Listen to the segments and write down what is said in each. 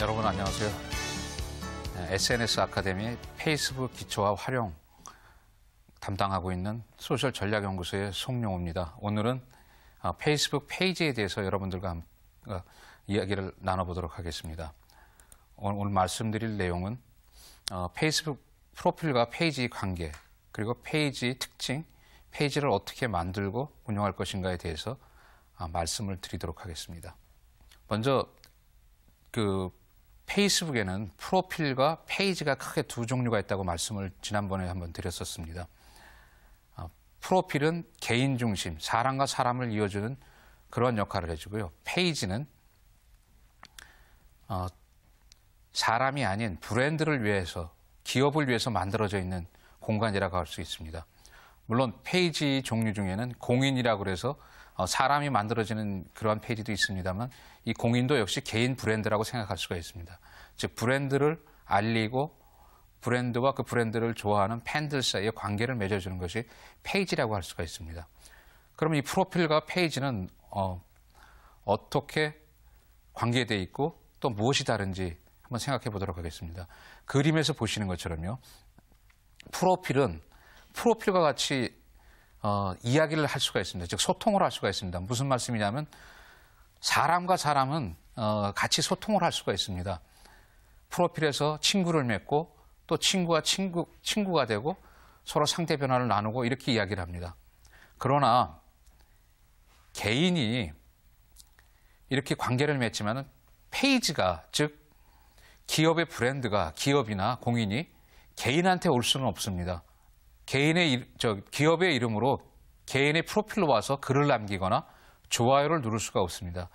여러분 안녕하세요. SNS 네, 아카데미 페이스북 기초화 활용 담당하고 있는 소셜 전략연구소의 송용호입니다. 오늘은 아, 페이스북 페이지에 대해서 여러분들과 어, 이야기를 나눠보도록 하겠습니다. 오늘 말씀드릴 내용은 어, 페이스북 프로필과 페이지 관계 그리고 페이지 특징, 페이지를 어떻게 만들고 운영할 것인가에 대해서 아, 말씀을 드리도록 하겠습니다. 먼저 그 페이스북에는 프로필과 페이지가 크게 두 종류가 있다고 말씀을 지난번에 한번 드렸었습니다. 아, 프로필은 개인 중심, 사람과 사람을 이어주는 그런 역할을 해주고요. 페이지는 어, 사람이 아닌 브랜드를 위해서, 기업을 위해서 만들어져 있는 공간이라고 할 수 있습니다. 물론 페이지 종류 중에는 공인이라고 해서 어, 사람이 만들어지는 그러한 페이지도 있습니다만 이 공인도 역시 개인 브랜드라고 생각할 수가 있습니다. 즉 브랜드를 알리고 브랜드와 그 브랜드를 좋아하는 팬들 사이의 관계를 맺어주는 것이 페이지라고 할 수가 있습니다. 그러면 이 프로필과 페이지는 어, 어떻게 관계되어 있고 또 무엇이 다른지 한번 생각해 보도록 하겠습니다. 그림에서 보시는 것처럼요. 프로필은 프로필과 같이 어, 이야기를 할 수가 있습니다. 즉 소통을 할 수가 있습니다. 무슨 말씀이냐면 사람과 사람은 어, 같이 소통을 할 수가 있습니다. 프로필에서 친구를 맺고 또 친구와 친구 친구가 되고 서로 상태 변화를 나누고 이렇게 이야기를 합니다. 그러나 개인이 이렇게 관계를 맺지만 페이지가 즉 기업의 브랜드가 기업이나 공인이 개인한테 올 수는 없습니다. 개인의 저 기업의 이름으로 개인의 프로필로 와서 글을 남기거나 좋아요를 누를 수가 없습니다.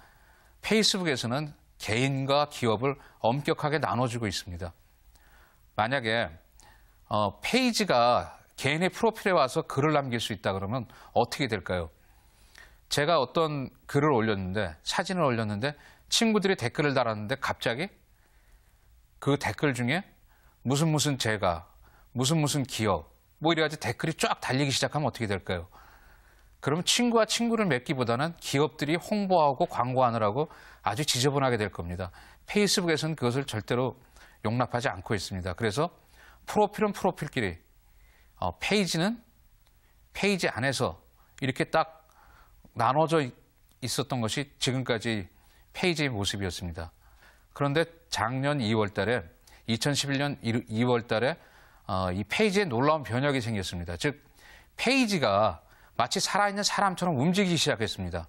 페이스북에서는 개인과 기업을 엄격하게 나눠주고 있습니다. 만약에 어, 페이지가 개인의 프로필에 와서 글을 남길 수 있다 그러면 어떻게 될까요? 제가 어떤 글을 올렸는데 사진을 올렸는데 친구들이 댓글을 달았는데 갑자기 그 댓글 중에 무슨 무슨 제가 무슨 무슨 기업 뭐 이래가지고 댓글이 쫙 달리기 시작하면 어떻게 될까요? 그럼 친구와 친구를 맺기보다는 기업들이 홍보하고 광고하느라고 아주 지저분하게 될 겁니다. 페이스북에서는 그것을 절대로 용납하지 않고 있습니다. 그래서 프로필은 프로필끼리, 어, 페이지는 페이지 안에서 이렇게 딱 나눠져 있었던 것이 지금까지 페이지의 모습이었습니다. 그런데 작년 2월 달에 2011년 2월 달에 어, 이 페이지에 놀라운 변혁이 생겼습니다. 즉 페이지가 마치 살아있는 사람처럼 움직이기 시작했습니다.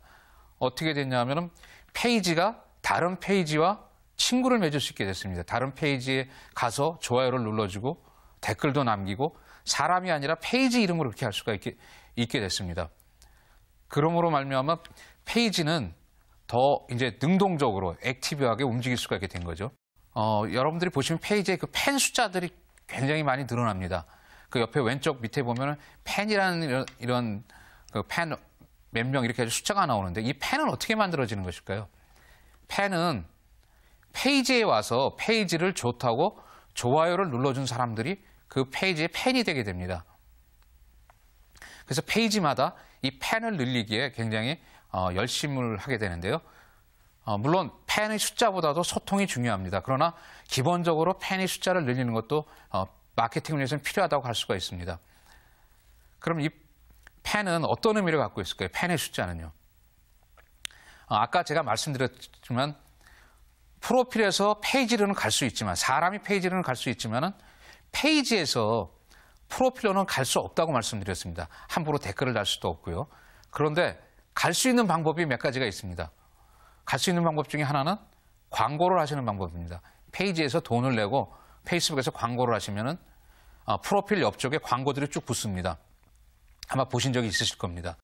어떻게 됐냐면 하은 페이지가 다른 페이지와 친구를 맺을 수 있게 됐습니다. 다른 페이지에 가서 좋아요를 눌러주고 댓글도 남기고 사람이 아니라 페이지 이름으로 그렇게 할 수가 있게, 있게 됐습니다. 그러므로 말미암아 페이지는 더 이제 능동적으로 액티브하게 움직일 수가 있게 된 거죠. 어, 여러분들이 보시면 페이지에 그펜 숫자들이 굉장히 많이 늘어납니다. 그 옆에 왼쪽 밑에 보면 펜이라는 이런, 이런 그펜 몇 명 이렇게 숫자가 나오는데 이 펜은 어떻게 만들어지는 것일까요? 펜은 페이지에 와서 페이지를 좋다고 좋아요를 눌러준 사람들이 그 페이지의 팬이 되게 됩니다. 그래서 페이지마다 이 팬을 늘리기에 굉장히 어, 열심을 하게 되는데요. 어, 물론 팬의 숫자보다도 소통이 중요합니다. 그러나 기본적으로 팬의 숫자를 늘리는 것도 어, 마케팅을 위해서는 필요하다고 할 수가 있습니다. 그럼 이 팬은 어떤 의미를 갖고 있을까요? 팬의 숫자는요. 어, 아까 제가 말씀드렸지만 프로필에서 페이지로는 갈 수 있지만 사람이 페이지로는 갈 수 있지만 페이지에서 프로필로는 갈 수 없다고 말씀드렸습니다. 함부로 댓글을 달 수도 없고요. 그런데 갈 수 있는 방법이 몇 가지가 있습니다. 갈수 있는 방법 중에 하나는 광고를 하시는 방법입니다. 페이지에서 돈을 내고 페이스북에서 광고를 하시면은 어, 프로필 옆쪽에 광고들이 쭉 붙습니다. 아마 보신 적이 있으실 겁니다.